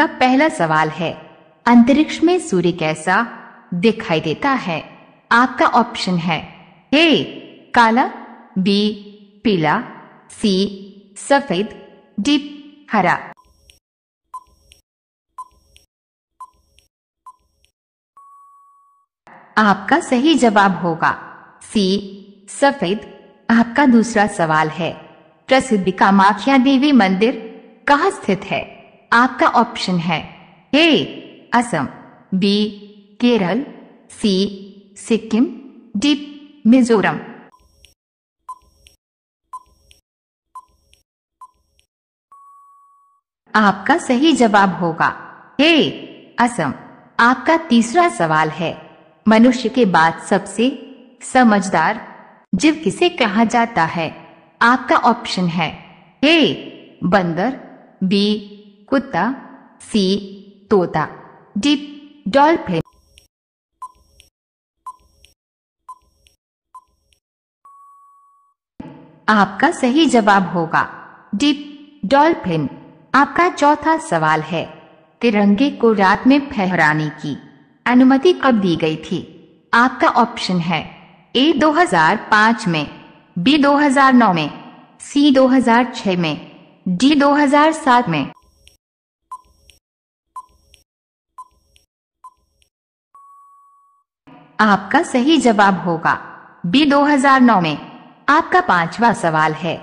का पहला सवाल है अंतरिक्ष में सूर्य कैसा दिखाई देता है आपका ऑप्शन है ए काला बी पीला सी सफेद डी हरा आपका सही जवाब होगा सी सफेद आपका दूसरा सवाल है प्रसिद्ध कामाख्या देवी मंदिर कहाँ स्थित है आपका ऑप्शन है A Assam B Kerala C Sikkim D Mizoram आपका सही जवाब होगा ए असम आपका तीसरा सवाल है मनुष्य के बाद सबसे समझदार जीव किसे कहा जाता है आपका ऑप्शन है ए बंदर बी कुत्ता सी तोता डी डॉल्फिन आपका सही जवाब होगा डी डॉल्फिन आपका चौथा सवाल है तिरंगे को रात में फहराने की अनुमति कब दी गई थी आपका ऑप्शन है ए 2005 में बी 2009 में सी 2006 में डी 2007 में आपका सही जवाब होगा बी 2009 में आपका पांचवा सवाल है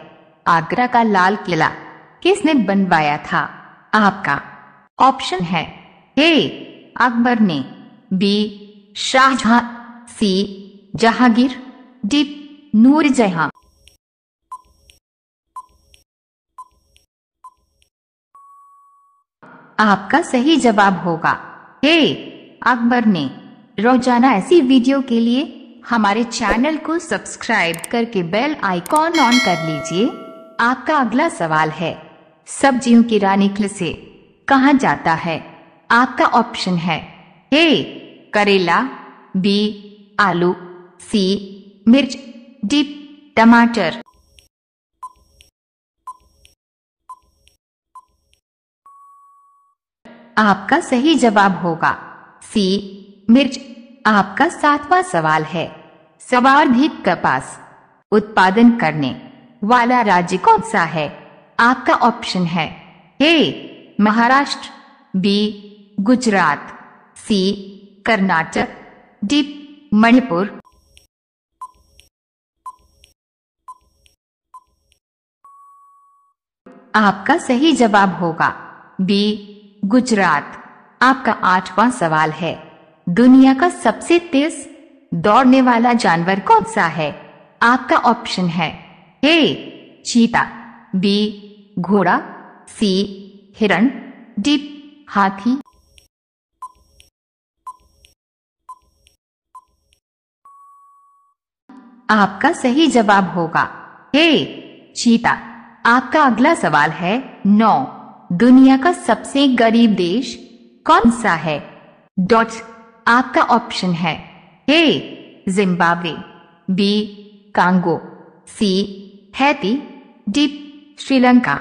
आगरा का लाल किला किसने बनवाया था आपका ऑप्शन है ए अकबर ने B Shahjahan C Jahangir D Noor Jahan आपका सही जवाब होगा हे अकबर ने रोजाना ऐसी वीडियो के लिए हमारे चैनल को सब्सक्राइब करके बेल आइकॉन ऑन कर लीजिए आपका अगला सवाल है सब्जियों की रानी क्ल से कहा जाता है आपका ऑप्शन है ए करेला बी आलू सी मिर्च डी टमाटर आपका सही जवाब होगा सी मिर्च आपका सातवां सवाल है सर्वाधिक कपास उत्पादन करने वाला राज्य कौन सा है आपका ऑप्शन है A Maharashtra B Gujarat C Karnataka D Manipur आपका सही जवाब होगा बी गुजरात आपका आठवां सवाल है दुनिया का सबसे तेज दौड़ने वाला जानवर कौन सा है आपका ऑप्शन है ए चीता बी घोड़ा सी हिरण डी हाथी आपका सही जवाब होगा ए चीता आपका अगला सवाल है नौ दुनिया का सबसे गरीब देश कौन सा है डॉट आपका ऑप्शन है A Zimbabwe B Congo C Haiti D Sri Lanka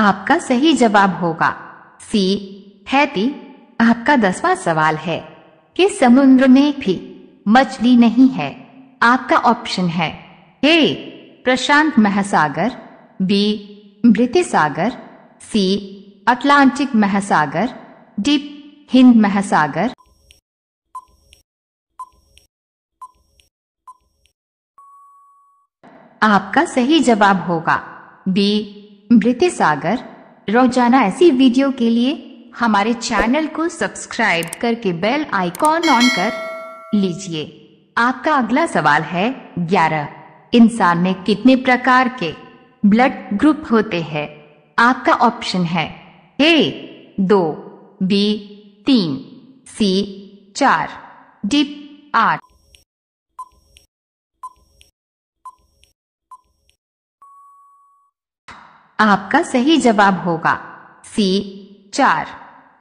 आपका सही जवाब होगा सी हैती आपका दसवां सवाल है कि समुद्र में भी मछली नहीं है आपका ऑप्शन है ए प्रशांत महासागर बी मृत सागर सी अटलांटिक महासागर डी हिंद महासागर आपका सही जवाब होगा बी मृत सागर रोजाना ऐसी वीडियो के लिए हमारे चैनल को सब्सक्राइब करके बेल आइकॉन ऑन कर लीजिए आपका अगला सवाल है ग्यारह इंसान में कितने प्रकार के ब्लड ग्रुप होते हैं आपका ऑप्शन है ए दो बी तीन सी चार डी आठ आपका सही जवाब होगा सी चार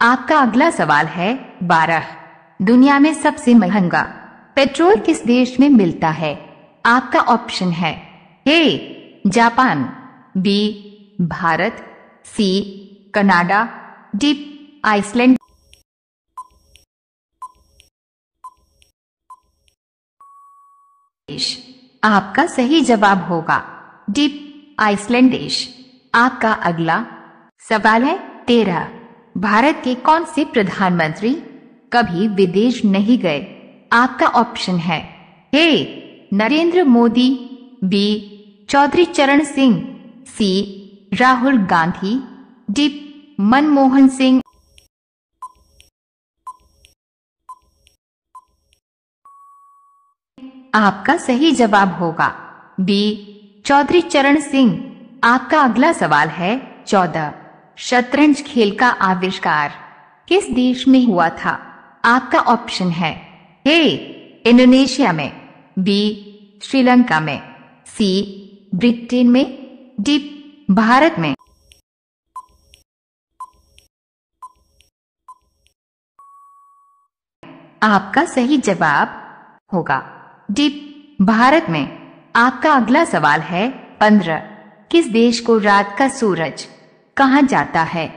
आपका अगला सवाल है बारह दुनिया में सबसे महंगा पेट्रोल किस देश में मिलता है आपका ऑप्शन है A Japan B Bharat C Canada D Iceland देश आपका सही जवाब होगा डी आइसलैंड देश आपका अगला सवाल है तेरह भारत के कौन से प्रधानमंत्री कभी विदेश नहीं गए आपका ऑप्शन है A Narendra Modi B Chaudhary Charan Singh C Rahul Gandhi D Manmohan Singh आपका सही जवाब होगा बी चौधरी चरण सिंह आपका अगला सवाल है चौदह शतरंज खेल का आविष्कार किस देश में हुआ था आपका ऑप्शन है ए इंडोनेशिया में बी श्रीलंका में सी ब्रिटेन में डीप भारत में आपका सही जवाब होगा डीप भारत में आपका अगला सवाल है पंद्रह किस देश को रात का सूरज कहा जाता है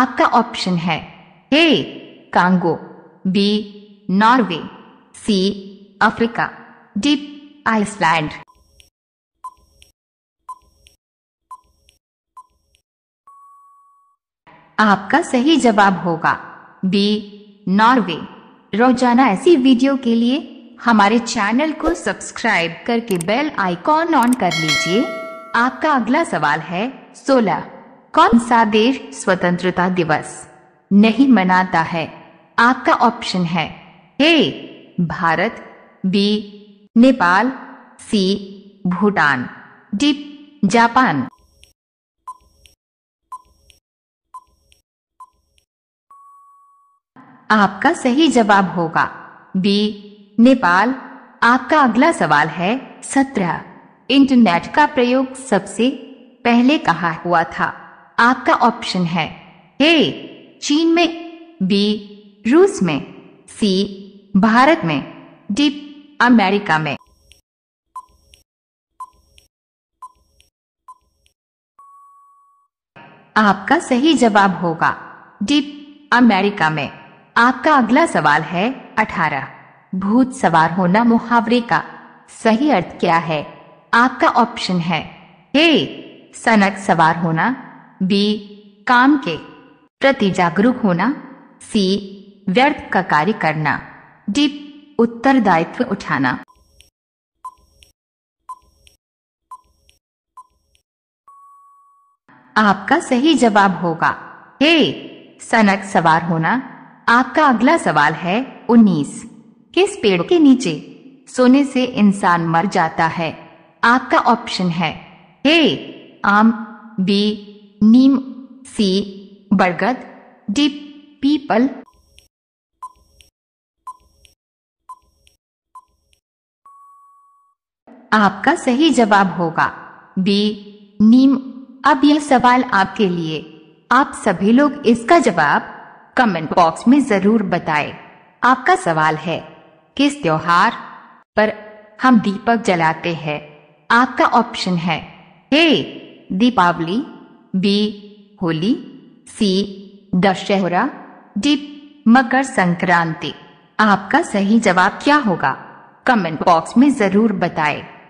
आपका ऑप्शन है A Congo B Norway C Africa D Iceland आपका सही जवाब होगा बी नॉर्वे रोजाना ऐसी वीडियो के लिए हमारे चैनल को सब्सक्राइब करके बेल आइकॉन ऑन कर लीजिए आपका अगला सवाल है 16 कौन सा देश स्वतंत्रता दिवस नहीं मनाता है आपका ऑप्शन है A Bharat B Nepal C Bhutan D Japan आपका सही जवाब होगा बी नेपाल आपका अगला सवाल है सत्रह इंटरनेट का प्रयोग सबसे पहले कहा हुआ था आपका ऑप्शन है ए चीन में बी रूस में सी भारत में डी अमेरिका में आपका सही जवाब होगा डी अमेरिका में आपका अगला सवाल है अठारह भूत सवार होना मुहावरे का सही अर्थ क्या है आपका ऑप्शन है ए सनक सवार होना बी काम के प्रति जागरूक होना सी व्यर्थ का कार्य करना डी उत्तरदायित्व उठाना आपका सही जवाब होगा ए सनक सवार होना आपका अगला सवाल है उन्नीस किस पेड़ के नीचे सोने से इंसान मर जाता है आपका ऑप्शन है ए आम बी नीम सी बरगद डी पीपल आपका सही जवाब होगा बी नीम अब यह सवाल आपके लिए आप सभी लोग इसका जवाब कमेंट बॉक्स में जरूर बताएं। आपका सवाल है किस त्योहार पर हम दीपक जलाते हैं आपका ऑप्शन है A Deepavali B Holi C Dussehra D Makar Sankranti आपका सही जवाब क्या होगा कमेंट बॉक्स में जरूर बताएं।